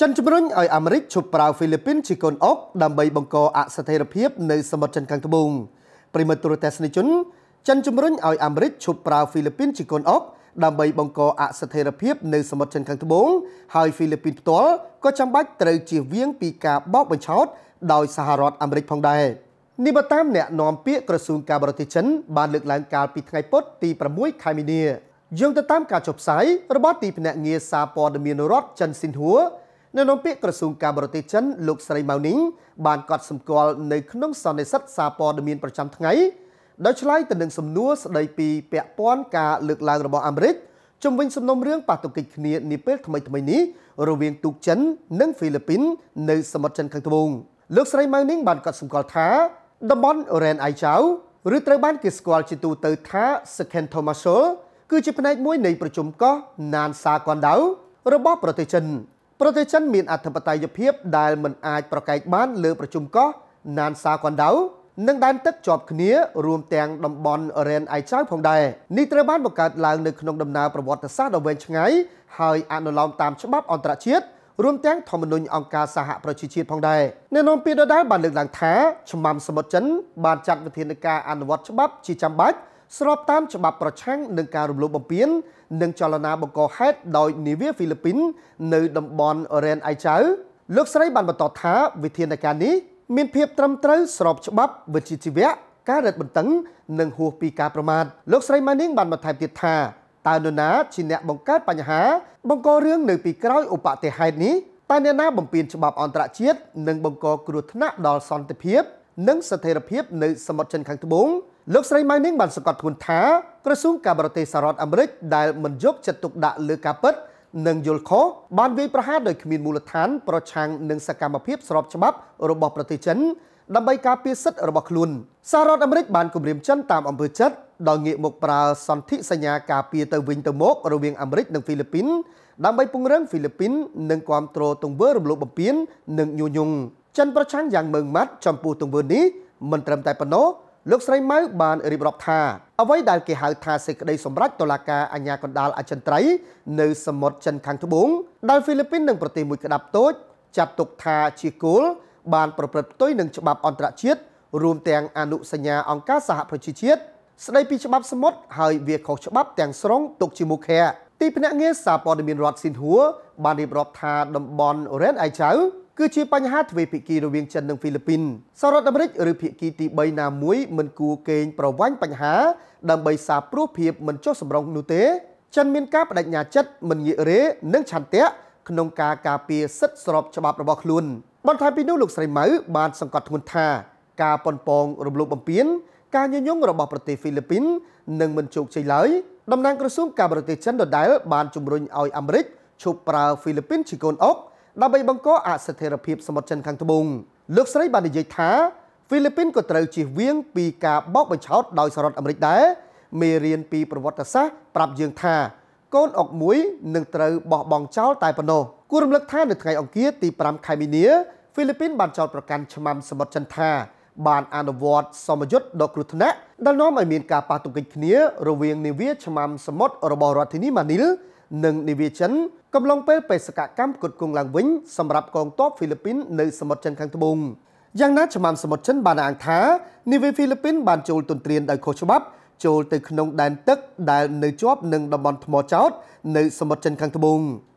ចិនជំរុញឲ្យអាមេរិកឈប់ប្រើហ្វីលីពីនជាកូនអុកដើម្បីបង្កអស្ថិរភាពនៅសមុទ្រចិនខាងត្បូងប្រិមត្តទូរទស្សនិកជនចិនជំរុញឲ្យអាមេរិកឈប់ប្រើហ្វីលីពីនជាកូនអុកដើម្បីបង្កអស្ថិរភាពនៅសមុទ្រចិនខាងត្បូងហើយហ្វីលីពីនផ្ទាល់ក៏ចាំបាច់ត្រូវជៀសវាងពីការបោកបញ្ឆោតដោយសហរដ្ឋអាមេរិកផងដែរនេះបតាមអ្នកនាំពាក្យក្រសួងការបរទេសចិន បានលើកឡើងកាលពីថ្ងៃពុធទី6ខែមីនាយោងទៅតាមការចុះផ្សាយរបស់ទីភ្នាក់ងារសារព័ត៌មានរដ្ឋចិនស៊ីនហួរនៅក្នុងពាក្យក្រសួងការបរទេសចិនលោកស្រីម៉ៅនីងបានកត់សម្គាល់នៅក្នុងសន្និសីទសារព័ត៌មានប្រចាំថ្ងៃដោយឆ្លើយទៅនឹងសំណួរស្ដីពីពាក់ព័ន្ធការលើកឡើងរបស់អាមេរិកជំវិញសំណុំរឿងប៉ះទង្គិចគ្នានាពេលថ្មីថ្មីនេះរវាងទូកចិននិងហ្វីលីពីននៅសមុទ្រចិនខាងត្បូងលោកស្រីម៉ៅនីងបានកត់សម្គាល់ថាតំបន់រ៉ែនអៃចៅឬត្រូវបានគេស្គាល់ជាទូទៅថា Second Thomasol គឺជាផ្នែកមួយនៃប្រជុំកោះណានសាគនដៅរបស់ប្រទេសចិនប្រទេសចិនមានអធិបតេយ្យភាពដែលមិនអាចប្រកែកបានលើប្រជុំកោះណានសាកនដៅនិងដែនទឹកជាប់គ្នារួមទាំងតំបន់រ៉ែនអៃចៅផងដែរនេះត្រូវបានបង្កើតឡើងនៅក្នុងដំណើរប្រវត្តិសាស្ត្រដ៏វែងឆ្ងាយហើយអនុលោមតាមច្បាប់អន្តរជាតិរួមទាំងធម្មនុញ្ញអង្គការសហប្រជាជាតិផងដែរអ្នកនាំពាក្យដដែលបានលើកឡើងថាឆ្មាំសមុទ្រចិនបានចាត់វិធានការអនុវត្តច្បាប់ជាចាំបាច់ស្របតាមច្បាប់ប្រឆាំងនឹងការរំលោភបំពាននិងចលនាបង្កហេតុដោយនាវាហ្វីលីពីននៅតំបន់រ៉ែនអៃចៅលោកស្រីបានបន្តថាវិធានការនេះមានភាពត្រឹមត្រូវស្របច្បាប់វិជ្ជាជីវៈការរឹតបន្តឹងនិងហួសពីការប្រមាថលោកស្រីម៉ានីងបានបន្ថែមទៀតថាតើនរណាជាអ្នកបង្កើតបញ្ហា បង្ករឿងនៅពីក្រោយឧបតិហេតុនេះតើអ្នកណាបំពានច្បាប់អន្តរជាតិនិងបង្កគ្រោះថ្នាក់ដល់សន្តិភាពនិងស្ថិរភាពនៅសមុទ្រចិនខាងត្បូងលោកស្រីម៉ៃនីងបានសង្កត់ធ្ងន់ថាក្រសួងការបរទេសសហរដ្ឋអាមេរិកដែលមិនយកចិត្តទុកដាក់លើការពិតនិងយល់ខុសបានវាយប្រហារដោយគ្មានមូលដ្ឋានប្រឆាំងនឹងសកម្មភាពស្របច្បាប់របស់ប្រទេសចិនដើម្បីការពារសិទ្ធិរបស់ខ្លួនសហរដ្ឋអាមេរិកបានគម្រាមចិនតាមអំពើចិត្តដោយងាកមកប្រើសន្ធិសញ្ញាការពារទៅវិញទៅមករវាងអាមេរិកនិងហ្វីលីពីនដើម្បីពង្រឹងហ្វីលីពីននិងគ្រប់គ្រងទង្វើរំលោភបំពាននិងញុះញង់ចិនប្រឆាំងយ៉ាងម៉ឺងម៉ាត់ចំពោះទង្វើនេះមិនត្រឹមតែប៉ុណ្ណោះលោកស្រីម៉ៅបានរៀបរាប់ថាអ្វីដែលគេហៅថាសេចក្តីសម្រេចតុលាការអាជ្ញាកណ្ដាលអចិន្ត្រៃយ៍នៅសមុទ្រចិនខាងត្បូងដែលហ្វីលីពីននិងប្រទេសមួយក្តាប់តូចចាត់ទុកថាជាគោលបានប្រព្រឹត្តផ្ទុយនឹងច្បាប់អន្តរជាតិរួមទាំងអនុសញ្ញាអង្គការសហប្រជាជាតិស្ដីពីច្បាប់សមុទ្រហើយវាខុសច្បាប់ទាំងស្រុងទុកជាមុខៈទីភ្នាក់ងារសារព័ត៌មានរដ្ឋស៊ីនហួរបានរៀបរាប់ថាតំបន់រ៉ែនអៃចៅគឺជាបញ្ហាទ្វេភាគីរវាងចិននិងហ្វីលីពីនសហរដ្ឋអាមេរិកឬភាគីទី3ណាមួយមិនគួរកេងប្រវ័ញ្ចបញ្ហាដើម្បីសារព្រោះភាពមិនចុះសម្រុងនោះទេចិនមានការបដិញ្ញាចិត្តមិនងាករេនិងឆន្ទៈក្នុងការការពារសិទ្ធិស្របច្បាប់របស់ខ្លួនបន្ថែមពីនោះលោកស្រីម៉ៅបានសង្កត់ធ្ងន់ថា ការប៉ុនប៉ងរំលោភបំពានការញញងរបស់ប្រទេសហ្វីលីពីននឹងមិនជោគជ័យឡើយតំណាងក្រសួងការបរទេសចិនដដែលបានជំរុញឲ្យអាមេរិកឈប់ប្រើហ្វីលីពីនជាកូនអុកដើម្បីបង្កអស្ថិរភាពសមុទ្រចិនខាងត្បូងលោកស្រីបាននិយាយថាហ្វីលីពីនក៏ត្រូវជៀសវាងពីការបោកបញ្ឆោតដោយសហរដ្ឋអាមេរិកដែរមេរៀនពីប្រវត្តិសាស្ត្រប្រាប់យើងថា កូនអុកមួយនឹងត្រូវបោះបង់ចោលតែប៉ុណ្ណោះគួររំលឹកថានៅថ្ងៃអង្គារទី5ខែមីនាហ្វីលីពីនបានចោទប្រកាន់ឆ្មាំសមុទ្រចិនថាបានអនុវត្តសមយុទ្ធដ៏គ្រោះថ្នាក់ដែលនាំឲ្យមានការប៉ះទង្គិចគ្នា រវាងនាវាឆ្មាំសមុទ្ររបស់រដ្ឋធានីម៉ានីលនិងនាវាចិនកំឡុងពេលបេសកកម្មគុតគង់ឡើងវិញ សម្រាប់កងទ័ពហ្វីលីពីននៅសមុទ្រចិនខាងត្បូងយ៉ាងណាឆ្មាំសមុទ្រចិនបានអង្ថានាវាហ្វីលីពីន បានចូលទន្ទ្រានដោយខុសច្បាប់ចូលទៅក្នុងដែនទឹកដែល នៅជាប់នឹងតំបន់ថ្មចោតនៅសមុទ្រចិនខាងត្បូង។